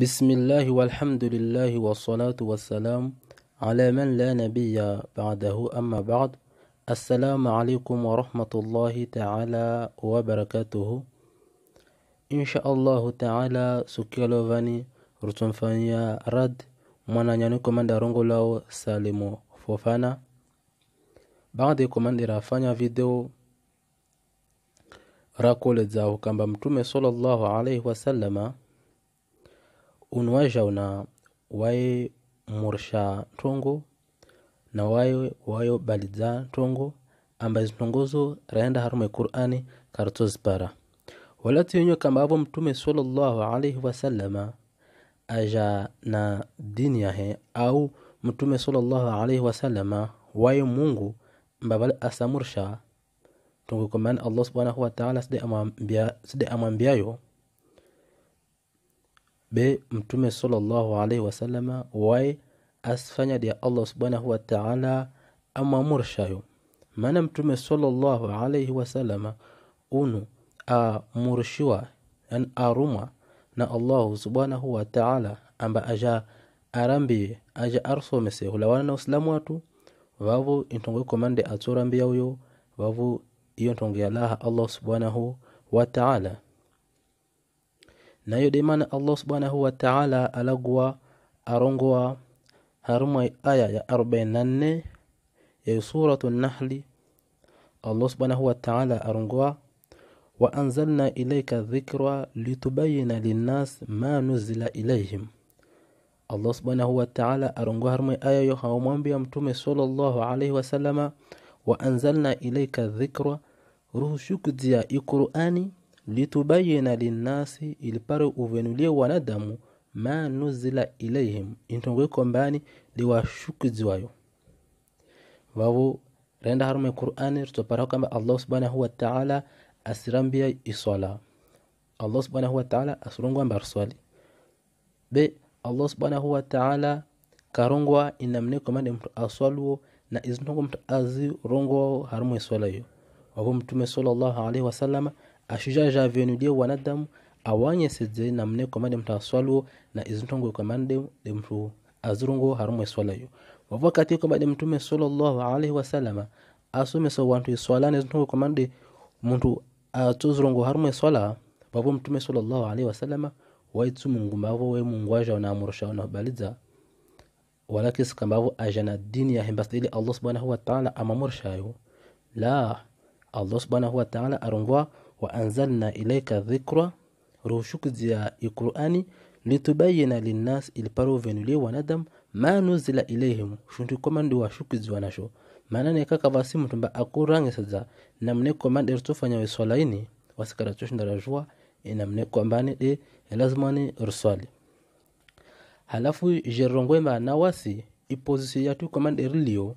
بسم الله والحمد لله والصلاة والسلام على من لا نبي بعده أما بعد السلام عليكم ورحمة الله تعالى وبركاته إن شاء الله تعالى سكيلو فاني رتون فانيا رد من ينكم من دارونغولاو سالمو فوفانا بعدكم من رافانيا فيديو راكول زاو كامبام تومي صلى الله عليه وسلم Unu wajhauna waye mursha tongo na waye wayo balidza tongo ambazi nttongozo raenda harumo iqur'ani karuto zipara walati yenwe kama avo mtume sallallahu alaihi wasallama aja na dini yahe au mtume sallallahu alaihi wasallama waye mungu mbabale asamursha ntongo kwa maana allah subhanahu wataala side amwambiayo be mtume salallahu alaihi wai waye dia allah subhanahu wataala amwamurshayo maana mtume salallahu alaihi wasalama unu amurshiwa yani arumwa na allahu subhanahu wataala amba aja arambie aja arsomese hulawana na usilamu watu vavo intongo ikomande atsorambiya uyo vavo iyo ntongo yalaha allah subhanahu wataala nayo demana allah subhanahu wataala alagwa arongwa harumai aya ya 44 ya suratu nahli allah subhanahu wataala arongowa وأنزلنا إليك الذكر لتبين للناس ma nuzila إليهم Allah subhanahu wataala arongwa harumwe aya yo haumwambia mtume sallallahu alaihi wasallama wa anzalna ilaika dhikra ruhushukudia iqurani litubayina linnasi ilipare uvenulie wanadamu ma nuzila ilayhim intongwe kombani liwashukiziwayo vavo renda harume qur'ani ritoparaho kamba allah subhanahu wataala asirambia iswala allah subhanahu wataala asirongwa mbariswali be allah subhanahu wataala karungwa inamne mande mtu aswaluo na izintongo mtu azirongwao harumo iswalayo wavo mtume sallallahu alaihi wasallama ashuja ja venu de wanadamu na mne komande muthu aswaluwo na izintongo komande de mtu muthu azirunguwo harumu eswalayo wavakati bade mtume sallallahu alaihi wasallama asume so wantu izi izintongo komande mtu atuzirungu harumu swala papo mtume sallallahu alaihi wasallama waitsu mungu mbavo we mungu aja na amurusha na baliza walaki mbavo aja na dini ya hembastaili allah subhanahu wa wataala amamurshayo la allah subhanahu wa ta'ala arungwa wa anzalna ilayka dhikra rushukuzia iqur'ani litubayina linnas iliparuvenulie wanadamu ma nuzila ilayhim koma komandi washukiziwa nasho manane kakava simu akurange sadza namne koma komandi ritofanya weswalaini wasikara toshindarajua inamne e kombani de elazimani riswali halafu jerongwema na wasi ipozisi yatu komandi rilio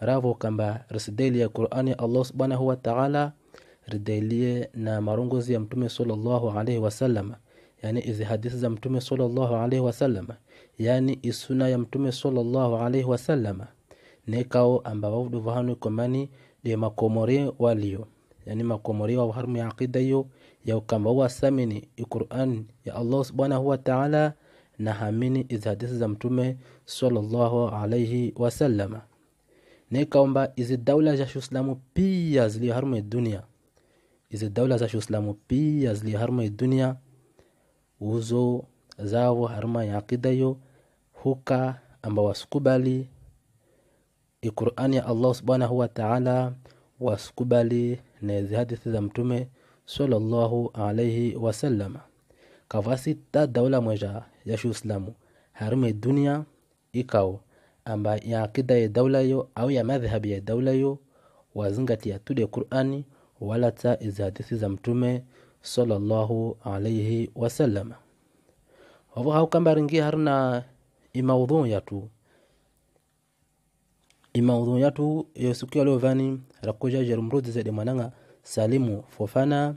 ravo kamba ya qur'ani allah subhanahu wa ta'ala ridhailie na marongozi ya mtume sallallahu alaihi wasallam yani izi hadithi za mtume sallallahu alaihi wasallam yani isuna ya mtume sallallahu alaihi wasallam nekao ambao duvahanu komani de makomore walio yani makomore wa harmu ya aqida hiyo ya kamba wa samini Qur'an ya Allah subhanahu wa ta'ala na hamini izi hadithi za mtume sallallahu alaihi wasallam nekaomba izi daula za Uislamu pia ya dunia hizi dawla za kiislamu pia ziliharma dunia uzo zao harma ya aqidayo huka ambao wasikubali Qur'ani ya Allah subhanahu wa ta'ala, wasikubali na hizi hadithi za mtume sallallahu alayhi wasallam. Kavasi ta dawla moja ya Uislamu harma dunia ikao ambayo ya aqida ya dawla yo au ya madhhabi ya dawla yo wazingatia tude Qur'ani wala za hadithi za mtume sallallahu alayhi wasallam ovo haukamaringi harina imaudhu yatu imaudhu yatu yosukia leo vani rakuja jerumrudi zede mwananga salimu fofana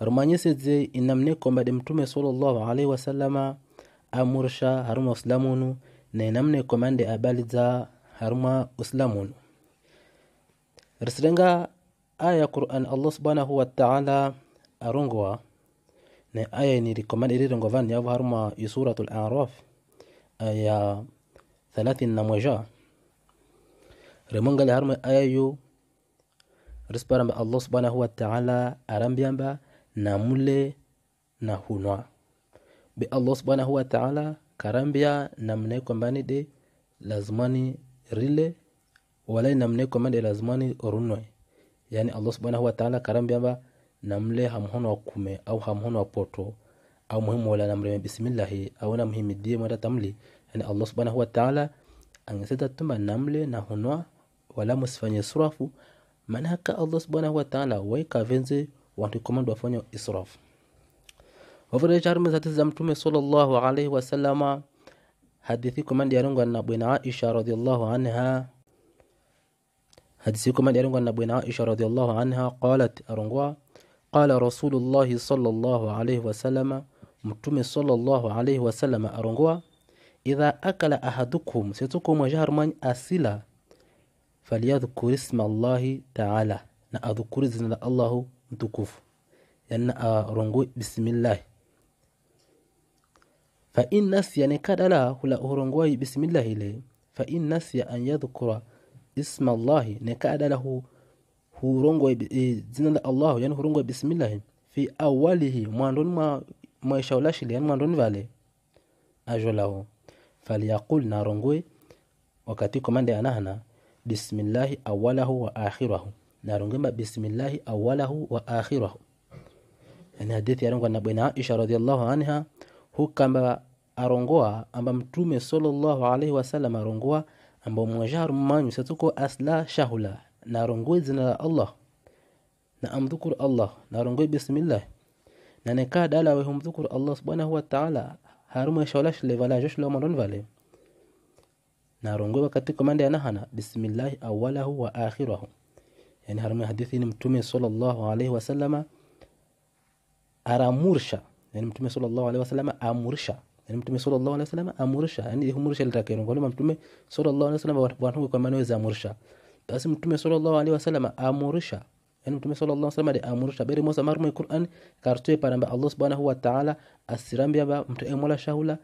rumanyisize inamne kombade mtume sallallahu alaihi wasallama amursha haruma uslamunu na inamne komande abali za haruma uslamunu risirenga aya qur'an allah subhanahu wa ta'ala arongowa ne aya ni recommand iri rongo van yav harma i suratul a'raf aya 30 na moja remongali harma aya yo risparamba allah subhanahu wa ta'ala arambiamba na mule na hunwa be allah subhanahu wa ta'ala karambia namne kombani de lazimani rile walai namne kombani de lazimani orunwe yani allah subhanahu wataala karambiyamba namle hamhono wakume au hamhono wapoto au muhimu wala namreme bisimillahi au namhimidie mwata tamli yani allah subhanahu wataala angeseta tumba namle nahonwa wala musifanye surafu manaka allah subhanahu wataala waikavenze wantu komando wafanya israfu wavire charume zati za mtume sallallahu alaihi wasalama hadithi komandi yarongwa na bwana aisha radiallahu anha hadisiko man erengwa na bwena Aisha radhiallahu anha qalat arongwa qala rasulullahi sallallahu alayhi wasallama mtume sallallahu alayhi wasallama arongwa idha akala ahadukum situkumwa jaharman asila falyadhkur isma allahi taala na adhukuri zina la allahu mtukufu yani arongwe bismillahi fa in nasiya ne kadala hula urongwai bismillahi le fa in nasiya an yadhkura isma Allahi nekada lahu hurongwa e, zina la Allah yani hurongwa bismillah fi awalihi mwandoni mwa maisha ulashili yani mwandoni vale ajo lao falyaqul narongwe wakati komande anahana bismillahi awalahu wa akhirahu ma bismillahi awalahu wa akhirahu yani hadithi yarongwa na bwana Aisha radhiyallahu anha hukamba arongoa amba mtume sallallahu alayhi wasallam arongoa ambao mwajahar mmanyu satuko asla shahula narongoe zina la allah na amdhukuru allah narongoe bismillah na nekaa dala wehumdhukuru allah subhanahu wataala harumo shawlashle vala joshlo mandon vale narongoe wakati komanda ya nahana bismillahi awalahu wa akhirahu yani harumo hadithi ni mtume sallallahu alaihi wasallama aramursha yani mtume sallallahu alaihi wasallama amursha yani mtume sallallahu alaihi wasallam amurisha yani humurisha litake kwa maana mtume sallallahu alaihi wasallam watu kwa maana yeye amurisha basi mtume sallallahu alaihi wasallam amurisha yani mtume sallallahu alaihi wasallam amurisha bere mosa marmu Qur'an kartoe paramba Allah subhanahu wa ta'ala asirambia ba mtu emola eh, shahula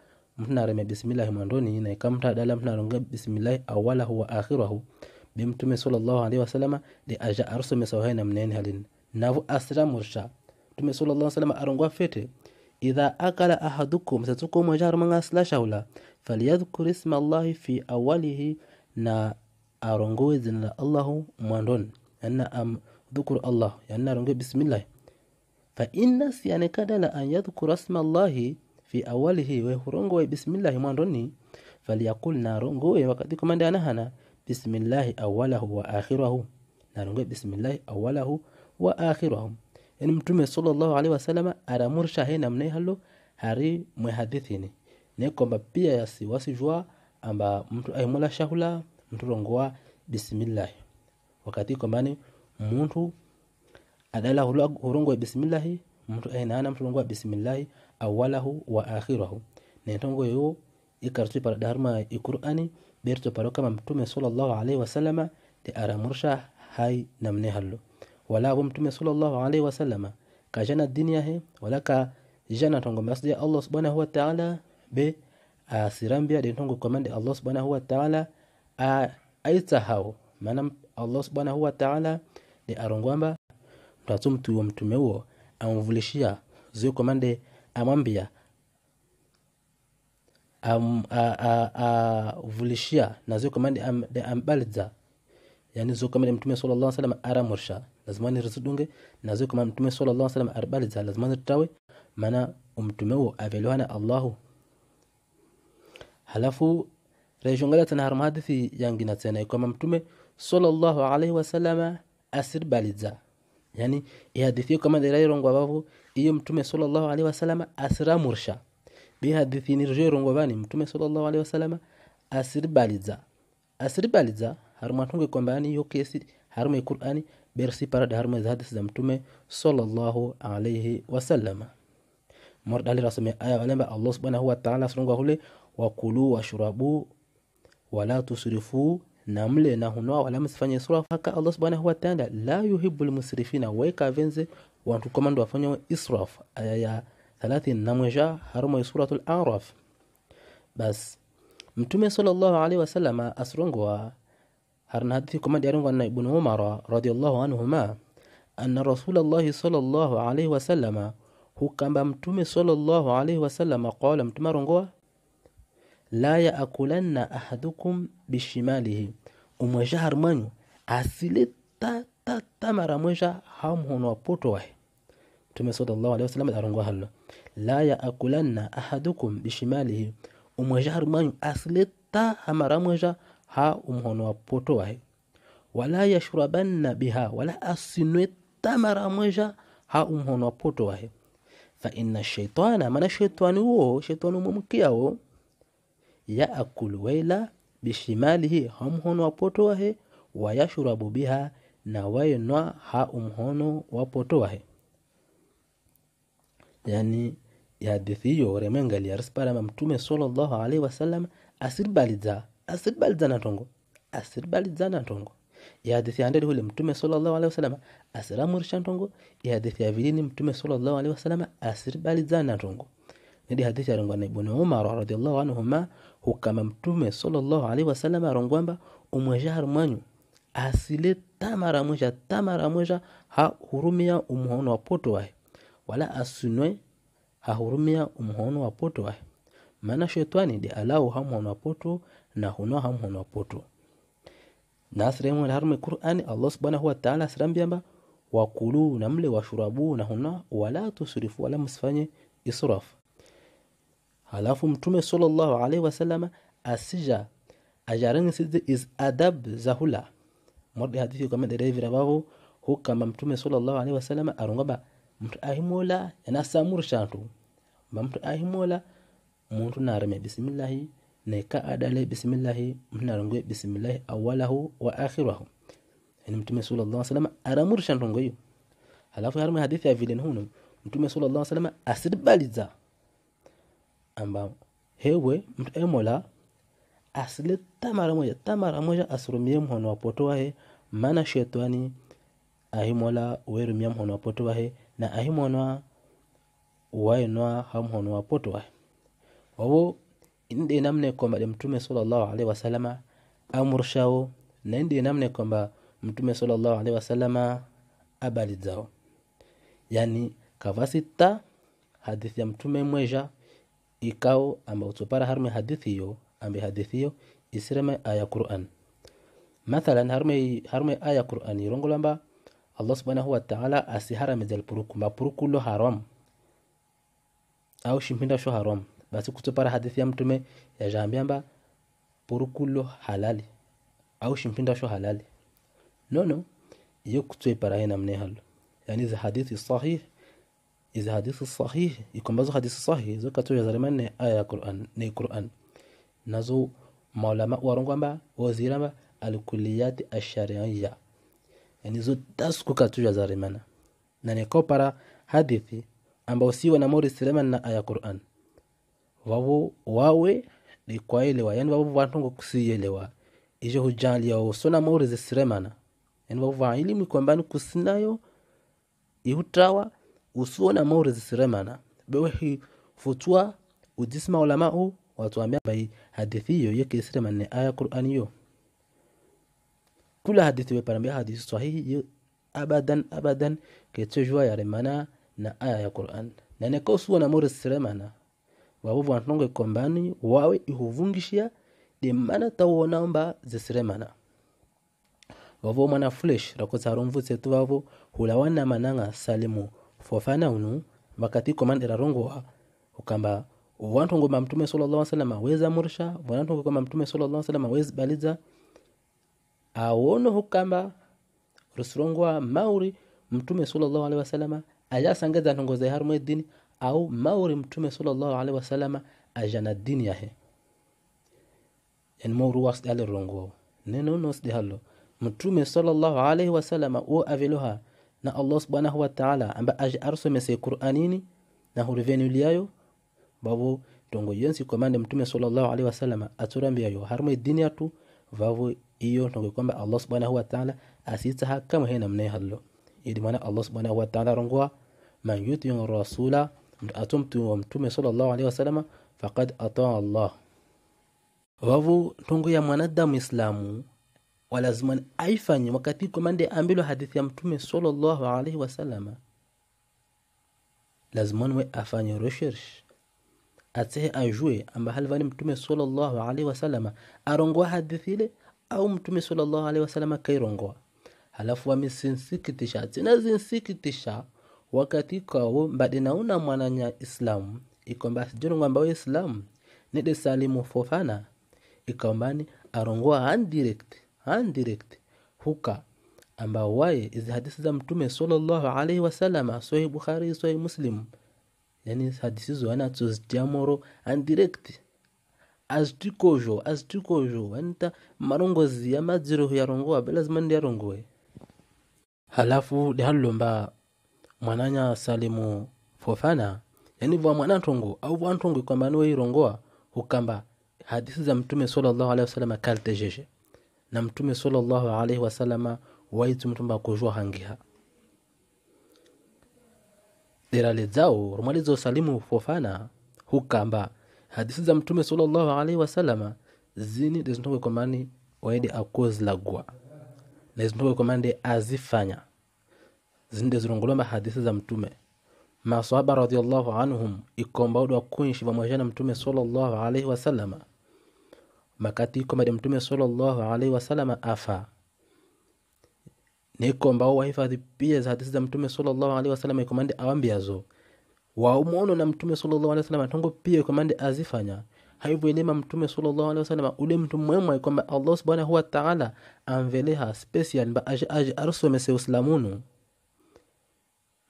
nareme bismillah mwandoni na ikamta dalam na ronga bismillah awala huwa akhirahu bi mtume sallallahu alaihi wasallam de aja arsu mesawahe mnene halin navu asira murisha mtume sallallahu alaihi wasallam arongwa fete idha akala ahadukum, satuko mmoja armangasla shaula falyadhkur isma allahi fi awalihi, na arongowe zina la allahu mwandoni, yana amdhukuru allah, yana arongowe bismillahi fa inna sianekadala an yadhkura sma allahi fi awalihi wehurongowe bismillahi mwandoni falyakul narongowe wakati komande anahana bismillahi awalahu wa akhirahu narongowe bismillahi awalahu wa akhirahu yani mtume sallallahu alaihi wasallam aramursha he namne halo hari mwe ne kwamba pia yasi wasi jua amba mtu aimula shahula mtu rongoa bismillah wakati kwamba ni mtu adala hurongoa bismillah mtu aina ainana mtu rongoa bismillah awalahu wa akhirahu ne tongo yo ikarti para dharma ikurani berto paroka mtume sallallahu alaihi wasallam te aramursha hai namne halo wala hu mtume sallallahu alaihi wasallama ka jana dunia he wala ka jana tongo masjid Allah subhanahu wa ta'ala be asirambia de tongo komande Allah subhanahu wa ta'ala a hao maana Allah subhanahu wa ta'ala de arongwamba mtu mtu wa mtume huo amvulishia zio komande amwambia vulishia na zio komande ambalza yani zio komande mtume sallallahu alaihi wasallam aramursha lazimani rizidunge nazo kama mtume sallallahu alaihi wasallam arbali za lazimani tawe maana umtume huo avelewana Allahu halafu rejongala tena har hadithi yangina tena kama mtume sallallahu alaihi wasallam asir baliza yani ihadithi kama ndairongwa bavu iyo mtume sallallahu alaihi wasallam mursha bi hadithi ni rejongwa bani mtume sallallahu alaihi wasallam asir baliza asir baliza harumwa tunge kwamba yani hiyo kesi harume Qur'ani bersi parade harmoise hadis za mtume sallallahu alayhi mor dali rasome aya walemba allah subhanahu wa ta'ala sununga hule wa kulu wakulu washurabu wala tusrifu na mle na hunoa wala msifanye israf haka allah subhanahu wa ta'ala la yuhibbu almusrifina wa waikavenze wa tukomando wafanyewe israf aya ya 30 namweja harumwe suratul araf bas mtume sallallahu alaihi wasallama asrongowa harna hadithi kuma diyarin wannan ibn umar radiyallahu anhuma anna rasulallahi sallallahu alaihi wasallama hukamba mtume sallallahu alaihi wasallama qala mtume arongoa la yaakulanna ahadukum bishimalihi umwesha harmanyu asile tatata mara mwesha hamhono wapotowahe mtume sallallahu alaihi wasallam arongoa hallo la yaakulanna ahadukum bishimalihi umwesha harmwanyu asile ta hamara mwesha ha poto wahe wala yashrabanna biha wala asinwe tamara mweja ha wae wahe faina shaitana mana shaitani wo shaitani ya yaakulu waila bishimalihi ha umhono wapoto wahe yashrabu biha na waenwa ha umhono wapoto wahe yani yahadithi remengali ya rispalama mtume sallallahu alaihi wasallam asirbalidza asiribalidzana tongo asiribalidzana tongo ihadithi ya ndeli hule mtume sallallahu alaihi wasallam asiramurisha ntongo ihadithi ya vilini mtume sallallahu alaihi wasallam asiribalidzana tongo nidi hadithi ya rongwa na ibnu umar radiallahu anhuma hukama mtume sallallahu alaihi wasallam rongwamba umwejahar mwanyu asile tamara mweja tamara mweja hahurumia umuhono wa poto wahe wala asinwe hahurumia umuhono wa poto wahe maana shetani de alau hamuhono wa poto nahuno ham hono putu nasremu harme qur'ani allah subhanahu wa ta'ala asrambiyamba wakulu na mle washurabu na huna wala tusrifu wala msifanye israf halafu mtume sallallahu alaihi wasallam asija ajarani sidde is adab zahula mordi hadithi kama dere vira babu hukama mtume sallallahu alaihi wasallam arungaba mtu ahimola yana samur shantu mtu ahimola muntu nareme bismillahi ne ka adale bisimillahi mnarongoye bisimillahi awalahu wa akhirahu yani mtume sallallahu alaihi wasallam aramurisha ndongoyo alafu harma hadithi ya vile huno mtume sallallahu alaihi wasallam asiribaliza amba hewe emola asile tamara moja tamara moja asirumie mhono wapotoa he maana shetani ahimola werumia mhono wapotoa wae na wae noa hamhono wapotoa wae wao ndiye namna kwamba mtume sallallahu alaihi wasallama amurshao na ndiye namna kwamba mtume sallallahu alaihi wasallama abalizao yani kavasita hadithi ya mtume mweja ikao amba tupara harme hadithi hiyo ambe hadithi hiyo isireme aya quran mathalan harme harme aya quran irongolamba allah subhanahu wa ta'ala asiharame zal mapuruku lo haram au shimpinda sho haram basi kutopa hadithi ya mtume yajambiamba porukulo halali au shimpindasho halali nono iyo kutweparahe namne halo yani za hadithi sahih iza hadithi sahih ikombazo hadithi sahih zo katoya zarimane aya ya Qur'an ni Qur'an nazo maulama warongwamba waziramba alkulliyati ash-shar'iyya yani zo tasku katoya zarimana na ne nikopara hadithi ambao siwa na mori sireman na aya Qur'an vavo wawe ni kwaelewa yani vavo vantu ngokusiyelewa ijo hujaliyao sona maurize siremana yani vavo va ilimu kwambani kusinayo ihutawa usuona maurize siremana bewehi futwa ujisma ulamau watuambia bai hadithi hiyo yeke ni aya qur'ani yo kula hadithi weparambia hadithi sahihi yo abadan abadan ke tejua yaremana na aya ya qur'an nane ko suona maurize siremana wavuvu bantongo kombani wawe ihuvungishia de mana tawona mba wavu mana wavo mwana flesh rakotsaromvutse tu vavo hulawana mananga salimu fofana unu vakati komanda rarongowa ukamba wantu ngoma mtume sallallahu alaihi wasallam aweza mursha wantu ngoma mtume sallallahu alaihi wasallam aweza baliza awono hukamba rusrongwa mauri mtume sallallahu alaihi wasallam ayasangaza ntongoze harumu edini au mauri mtume sallallahu alaihi wasallama ajana dini yahe yani mauri wasi ale rongo neno no de hallo mtume sallallahu alaihi wasallama o aveloha na Allah subhanahu wa ta'ala amba aj arsome se Qur'anini na hurveni liayo babo tongo yensi komande mtume sallallahu alaihi wasallama aturambi yo harmo dini yatu vavo iyo tongo kwamba Allah subhanahu wa ta'ala asita hakama hena mne hallo idi mana Allah subhanahu wa ta'ala rongo man yuti rasula atumtu wa mtume sallallahu alaihi wasallam faqad ataa Allah wavu tungu ya mwanadamu islamu walazima aifanye wakati komande ambilo hadithi ya mtume sallallahu alaihi wasalama lazima we afanye research atsehe ajue amba halivani mtume sallallahu alaihi wasalama arongoa hadithi ile au mtume sallallahu alaihi wasalama kairongoa halafu wamisinsikitisha tena zinsikitisha wakkati kawo mbaɗinawuna mwananya islamu ikombasi julungwamba wa islamu nide salimu fofana ikombani arongoa andirect andirect huka ambao waye izi hadisi za mtume sallallahu alaihi wasalama sahih bukhari sahih muslim yani hadisi zo ana tozitiamoro andirect azitikojo azitikojo anita marongozi ya madziroho yarongoa zimandi ya yarongoe halafu dihalulomba mwananya salimu fofana yani vwa mwanantongo au vwantongo kwamba niwe irongoa ukamba hadithi za mtume sallallahu alaihi wasallam kaltejeje na mtume sallallahu alaihi wasallam waitu mtumba kujua hangiha dirale zao rumalizo salimu fofana hukamba hadithi za mtume sallallahu alaihi wasallam zini dezintoke mani waidi akozilagwa na izintoke kwambande azifanya zindezilongolwa hadithi za mtume masahaba radiallahu anhum ikomba udwa kunshi vamwejana na mtume sallallahu alaihi wasalama makati ikomadi mtume sallallahu alaihi wasalama afa nikomba u wahifadhi pia za hadithi za mtume sallallahu alaihi wasalama ikomandi awambiazo waumwono na mtume sallallahu alaihi wasalama tongo pia ikomandi azifanya haivyoelema mtume sallallahu alaihi wasallam ule mtu mwemwa kwamba allah subhanahu wa ta'ala amveleha special mba aje aje arsomese uslamunu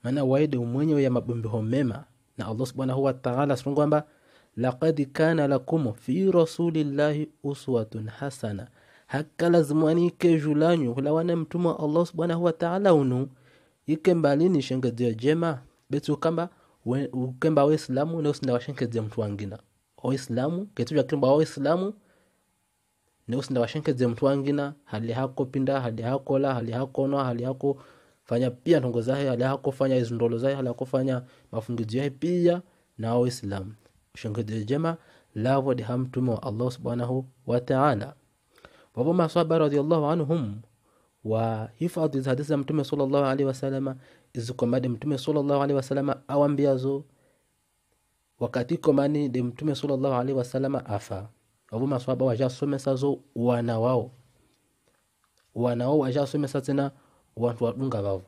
maana waide umwenye ya mabumbiho mema na allah subhanahu ta'ala asema kwamba laqad kana lakum fi rasulillahi uswatun hasana haka lazimwanike julanyu hulawana mtume wa allah subhanahu ta'ala unu ike mbalini shengedio jema betu kamba we, ukemba waislamu neusina washenkedia mtu wangina waislamu ketuja kimba waislamu neusina washenkedia mtu wangina hali hako pinda hali la hali hakonwa hali hako fanya pia ntongo zahe alihakofanya izindolo zahe alihakofanya mafundizio yahe pia na waislamu shengedere jema lavo diha mtume wa allah subhanahu wataala wavo masaba radiallahu anhum wa hifadhi za hadithi za mtume salllahu alehi wasalama izikomade mtume salllahu alehi wasalama awambiazo wakati komani de mtume salllahu alehi wasalama afa wavo maswaba wajasomesazo wana wao wana wao wajasomesatina wa vadunga vavo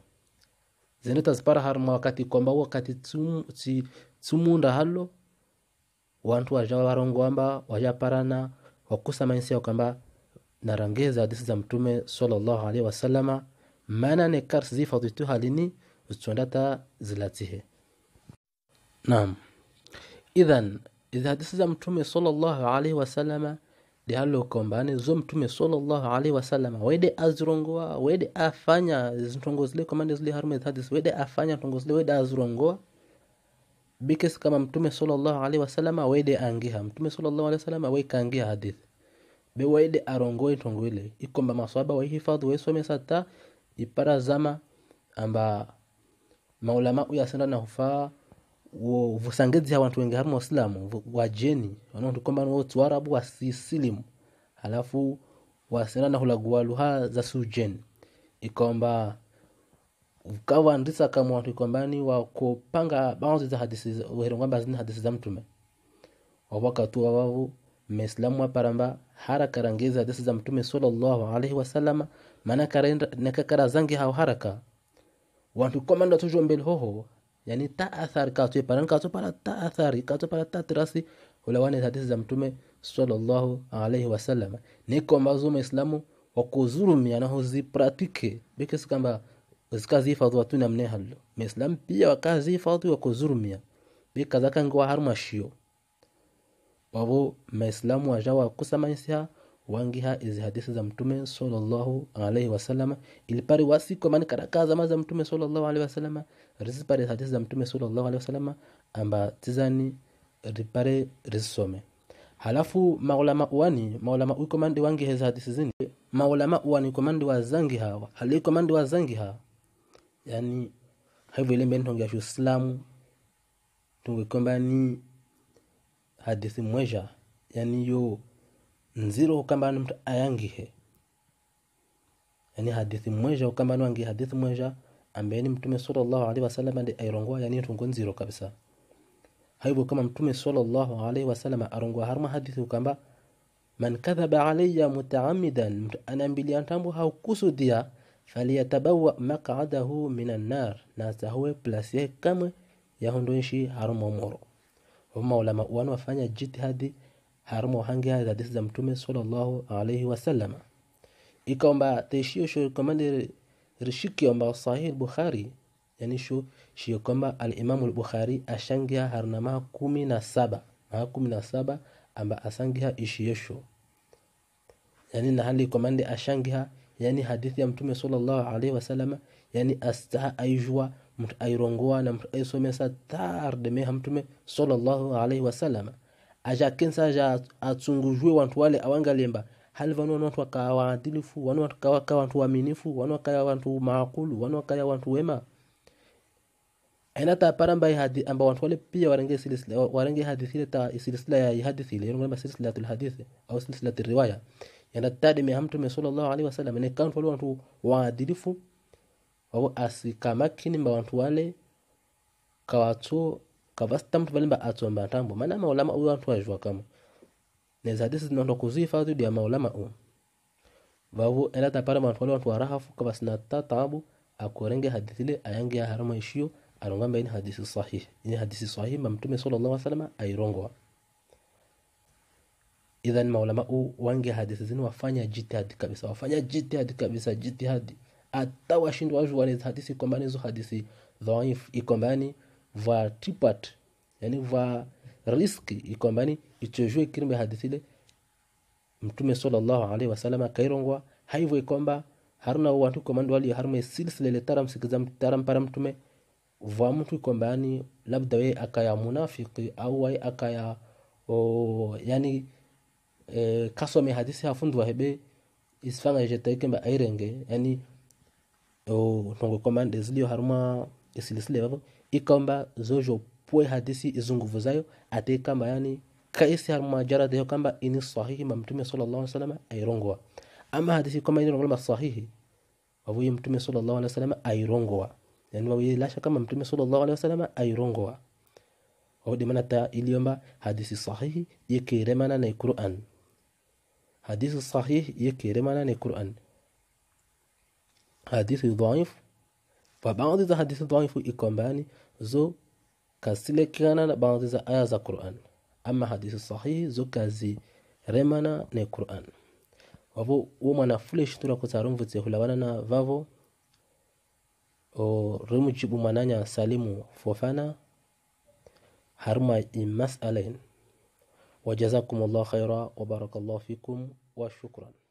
zeneta zipara harima wakati kwamba wakati tsumunda halo wantu jawa rongo amba wajaparana wakusa mainsi ya kwamba narangeza hadisi za mtume sallallahu alaihi wasalama ne kars tu halini utsondata zilatihe naam idhan idha hadisi za mtume sallallahu alaihi wasalama dialokombane zo mtume sallallahu alaihi wasallam wede azirongoa wede afanya zintongozile komande zile harume hadis wede afanya tongozile wede azirongoa bikes kama mtume sallallahu alaihi wasallam wede angiha mtume sallallahu alaihi wasallam wekaangiha hadithi be wede arongoe ntongo ile ikomba maswaba waihifadhi waisomesa ta ipara zama amba maulama uyasenda na hufaa vusangezi abantu wengi harimo wasilamu wajeni wanaotukombana wotu warabu wasisilimu halafu wasena na hulaguwa luha za sujeni ikomba kawa ndisa kama watu ikombani wakopanga baadhi za hadithi uhero kwamba zina hadithi za mtume wawaka tu wawavu waparamba haraka karangezi hadithi za mtume sallallahu alaihi wasalama maana zangi hao haraka wantu komanda tujwa mbele hoho yani taathar kaatu paran ta para taathari kaatu para tatirasi ulawane hadithi za mtume sallallahu alaihi wasallam niko ambazo maislamu wakuzurumia na huzipratike bikisi zikazi fadhwa tu namne halo maislamu pia wakazihifadhi wakuzurumia bikazakangwa harumashio wabo maislamu wajawa kusamanisiha wangiha izi hadithi za mtume sallallahu alaihi wasalama ilipari wasikomani karaka za maza mtume sallallahu alaihi risi risipari hadithi za mtume sallallahu alaihi wasallam amba tizani ripare risome halafu maulama uani maulama uikomandi wangi hezi hadithi zini maulama uani uwani komandi wa zangi hawa hali komandi wa zangi hawa yani hivyo ile mbeni tongia islamu tungekombani hadithi mweja yani yo nziro ukambana mtu ayangihe yani hadithi mmoja ukambana wangi hadithi mmoja ambeni mtume sallallahu alaihi wasallam ndiye airongoa yani tungo nziro kabisa haibu kama mtume sallallahu alaihi wasallam arongoa harma hadithi ukamba man kadhaba alayya mutaammidan mtu anaambilia tambo haukusudia faliyatabawa maq'adahu minan nar na sahawe place yake kamwe yahondoishi harma moro wa maulama wanu wafanya jitihadi harmo hanga za hadithi za mtume sallallahu alaihi wasallam ikomba teshio sho komande rishiki omba sahih bukhari yani sho shio kwamba al-imam al-bukhari ashangia harnama 17 na saba ma kumi na saba amba asangiha ishiyesho yani na hali komande ashangia yani hadithi ya mtume sallallahu alaihi wasallam yani astaha aijua mtu airongoa na mtu aisomesa tarde meha mtume sallallahu alaihi wasallam aja kensa aja atsunguzhiwe wanthu wale awangalemba hali vanu wanu watu wakaya waadilifu wanu wakaya wanthu waminifu wanu wakaya wanthu maakulu wanu wakaya wanthu wema enata tapara mbai hadi amba wanthu wale pia warenge silisila warenge hadithile ta silisila ya hadithile yani silisila tul hadithi au silisila tul riwaya yana tadi me hamtu me sallallahu alaihi wasallam ne kantu wale wanthu waadilifu wao asikamakini mba wanthu wale kawatso kava sitamuthu palimba atsomba athambo mana amaulama uwo anthu azhiwakamo nezi hadisi zinontha kuzifa zidi ya maulama uwo vavu ela tapara vanthu wale wanthu warahafu kava sinata akurenge akorenge hadithile ayange yaharamo ishio arongwa mbaini hadisi sahihi ini hadisi sahihi ma mtume sallallahu alaihi wasallam airongoa idhan maulama u wange hadithi zini wafanya jitihadi kabisa wafanya jitihadi kabisa jitihadi hata washindwa wajuwa hadithi ikombani hizo hadithi dhaifu ikombani va tripat yani va riski ikombani ichojue kirimbe hadithile mtume sallallahu alaihi wasallam akairongwa haivo ikomba haruna watu komando wali harume le taram sikizam taram para mtume va mtu ikombani labda we akaya munafiki au wai akaya o, yani e, kasome hadithi hafundwa hebe isfanga jeta ikemba airenge yani o, tongo komande zilio haruma isilisile babo ikamba zojo pwe hadisi izunguvu zayo ate kamba yani kaisi har almujarada hiyo kamba ini sahihi ma mtume sallallahu alaihi wasallam airongoa ama hadisi kama ini rongoa sahihi wavuye mtume sallallahu alaihi wasallam airongoa yani wavuye lasha kama mtume sallallahu alaihi wasallam airongoa wadi mana ta iliomba hadisi sahihi yekiremana na Qur'an hadisi sahihi yekiremana na Qur'an hadisi dhaif فبعض إذا حديث ضعيف يكون باني زو كاسيلة كان بعض إذا آية ذا قرآن أما حديث صحيح زو كازي رمانا ني قرآن وفو ومانا فلش تورا كتارون فتيه لابانا فافو o rimu jibu mananya salimu fofana harma imas alain wa jazakumullahu khaira wa barakallahu